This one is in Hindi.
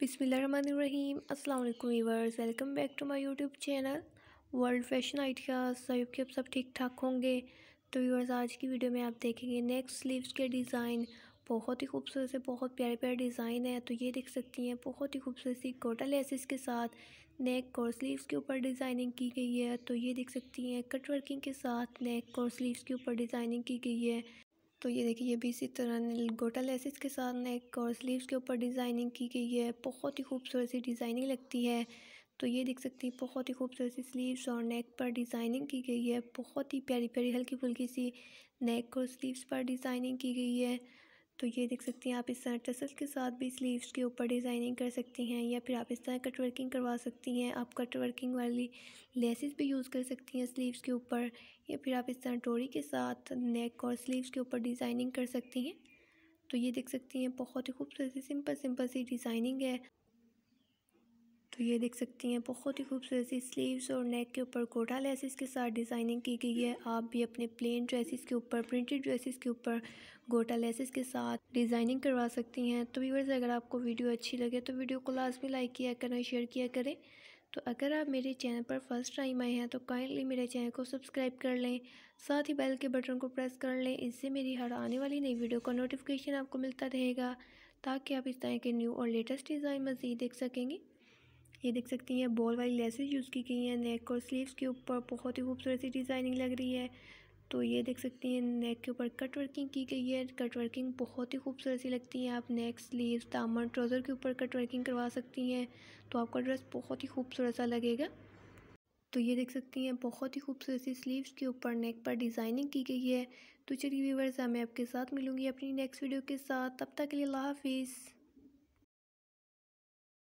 बिसमीम अल्लाम welcome back to my YouTube channel world fashion ideas सब के सब ठीक ठाक होंगे तो व्यूअर्स आज की वीडियो में आप देखेंगे नेक्स्ट स्लीव्स के डिज़ाइन बहुत ही खूबसूरत से बहुत प्यारे प्यारे डिज़ाइन है तो ये देख सकती हैं बहुत ही खूबसूरत सी गोटा लेसिस के साथ नेक और स्लीव्स के ऊपर डिज़ाइनिंग की गई है तो ये देख सकती हैं कट वर्किंग के साथ नेक और स्लीव्स के ऊपर डिज़ाइनिंग की गई है तो ये देखिए ये भी इसी तरह गोटा लेसिस के साथ नेक और स्लीव्स के ऊपर डिज़ाइनिंग की गई है बहुत ही खूबसूरत सी डिज़ाइनिंग लगती है तो ये देख सकती हैं बहुत ही खूबसूरत सी स्लीव्स और नेक पर डिज़ाइनिंग की गई है बहुत ही प्यारी प्यारी हल्की फुल्की सी नेक और स्लीव्स पर डिज़ाइनिंग की गई है तो ये देख सकती हैं आप इस तरह टसल के साथ भी स्लीव्स के ऊपर डिज़ाइनिंग कर सकती हैं या फिर आप इस तरह कट वर्किंग करवा सकती हैं आप कट वर्किंग वाली लेसिस भी यूज़ कर सकती हैं स्लीव्स के ऊपर या फिर आप इस तरह डोरी के साथ नेक और स्लीव्स के ऊपर डिज़ाइनिंग कर सकती हैं तो ये देख सकती हैं बहुत ही खूबसूरत सिंपल सिंपल सी डिज़ाइनिंग है तो ये देख सकती हैं बहुत ही खूबसूरत सी स्लीव्स और नेक के ऊपर कोटा लेसिस के साथ डिज़ाइनिंग की गई है आप भी अपने प्लेन ड्रेसेस के ऊपर प्रिंटेड ड्रेसेस के ऊपर गोटा लेसिस के साथ डिज़ाइनिंग करवा सकती हैं तो व्यूवर्स अगर आपको वीडियो अच्छी लगे तो वीडियो को लाजमी लाइक किया करें शेयर किया करें तो अगर आप मेरे चैनल पर फर्स्ट टाइम आए हैं तो काइंडली मेरे चैनल को सब्सक्राइब कर लें साथ ही बेल के बटन को प्रेस कर लें इससे मेरी हर आने वाली नई वीडियो का नोटिफिकेशन आपको मिलता रहेगा ताकि आप इस तरह के न्यू और लेटेस्ट डिज़ाइन मज़ीद देख सकेंगे ये देख सकती हैं बॉल वाली लेसेज यूज़ की गई हैं नेक और स्लीव्स के ऊपर बहुत ही खूबसूरत सी डिज़ाइनिंग लग रही है तो ये देख सकती हैं नेक के ऊपर कट वर्किंग की गई है कट वर्किंग बहुत ही खूबसूरत सी लगती है आप नेक स्लीव दामन ट्राउज़र के ऊपर कट वर्किंग करवा सकती हैं तो आपका ड्रेस बहुत ही खूबसूरत सा लगेगा तो ये देख सकती हैं बहुत ही खूबसूरत सी स्लीव्स के ऊपर नेक पर डिज़ाइनिंग की गई है तो चलिए व्यूवर्स मैं आपके साथ मिलूँगी अपनी नेक्स्ट वीडियो के साथ तब तक के लिए अल्लाह हाफिज़